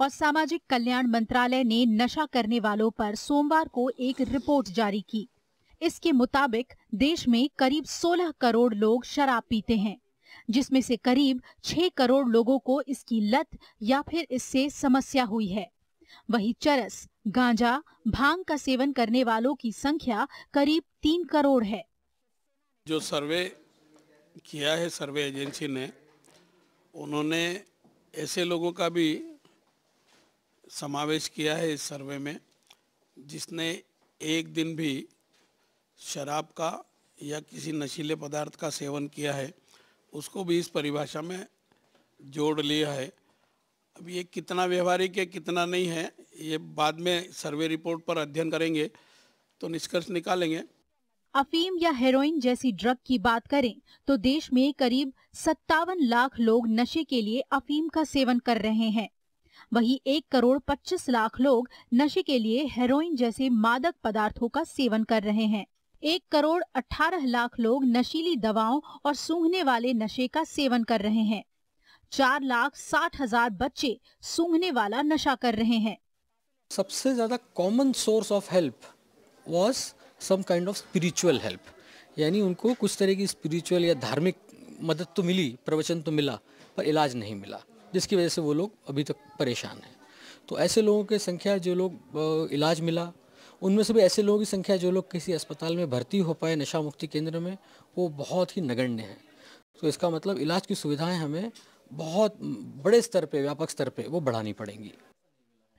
और सामाजिक कल्याण मंत्रालय ने नशा करने वालों पर सोमवार को एक रिपोर्ट जारी की इसके मुताबिक देश में करीब 16 करोड़ लोग शराब पीते हैं जिसमें से करीब 6 करोड़ लोगों को इसकी लत या फिर इससे समस्या हुई है वही चरस गांजा भांग का सेवन करने वालों की संख्या करीब तीन करोड़ है जो सर्वे किया है सर्वे एजेंसी ने उन्होंने ऐसे लोगों का भी समावेश किया है इस सर्वे में जिसने एक दिन भी शराब का या किसी नशीले पदार्थ का सेवन किया है उसको भी इस परिभाषा में जोड़ लिया है अब ये कितना व्यवहारिक है कितना नहीं है ये बाद में सर्वे रिपोर्ट पर अध्ययन करेंगे तो निष्कर्ष निकालेंगे अफीम या हेरोइन जैसी ड्रग की बात करें तो देश में करीब सत्तावन लाख लोग नशे के लिए अफीम का सेवन कर रहे हैं वहीं एक करोड़ पच्चीस लाख लोग नशे के लिए हेरोइन जैसे मादक पदार्थों का सेवन कर रहे हैं एक करोड़ अठारह लाख लोग नशीली दवाओं और सूंघने वाले नशे का सेवन कर रहे हैं चार लाख साठ हजार बच्चे सूंघने वाला नशा कर रहे हैं सबसे ज़्यादा common source of help was some kind of spiritual help यानी उनको कुछ तरह की स्पिरिचुअल या धार्मिक मदद तो मिली प्रवचन तो मिला पर इलाज नहीं मिला जिसकी वजह से वो लोग अभी तक परेशान हैं तो ऐसे लोगों की संख्या जो लोग इलाज मिला उनमें से भी ऐसे लोगों की संख्या जो लोग किसी अस्पताल में भर्ती हो पाए नशा मुक्ति केंद्र में वो बहुत ही नगण्य हैं तो इसका मतलब इलाज की सुविधाएं हमें बहुत बड़े स्तर पे व्यापक स्तर पे वो बढ़ानी पड़ेंगी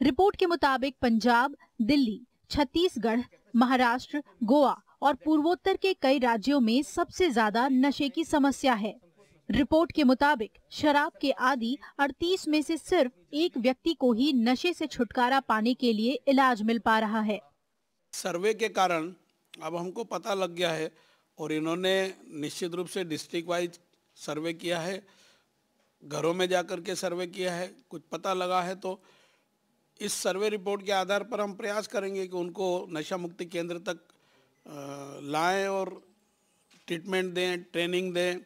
रिपोर्ट के मुताबिक पंजाब दिल्ली छत्तीसगढ़ महाराष्ट्र गोवा और पूर्वोत्तर के कई राज्यों में सबसे ज्यादा नशे की समस्या है रिपोर्ट के मुताबिक शराब के आदि 38 में से सिर्फ एक व्यक्ति को ही नशे से छुटकारा पाने के लिए इलाज मिल पा रहा है सर्वे के कारण अब हमको पता लग गया है और इन्होंने निश्चित रूप से डिस्ट्रिक्ट वाइज सर्वे किया है घरों में जाकर के सर्वे किया है कुछ पता लगा है तो इस सर्वे रिपोर्ट के आधार पर हम प्रयास करेंगे कि उनको नशा मुक्ति केंद्र तक लाएं और ट्रीटमेंट दें ट्रेनिंग दें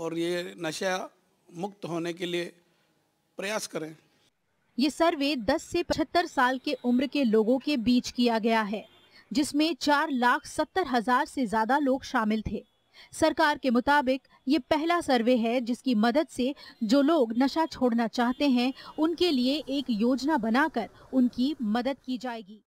और ये नशा मुक्त होने के लिए प्रयास करें ये सर्वे 10 से पचहत्तर साल के उम्र के लोगों के बीच किया गया है जिसमें चार लाख सत्तर हजार से ज्यादा लोग शामिल थे सरकार के मुताबिक ये पहला सर्वे है जिसकी मदद से जो लोग नशा छोड़ना चाहते हैं उनके लिए एक योजना बनाकर उनकी मदद की जाएगी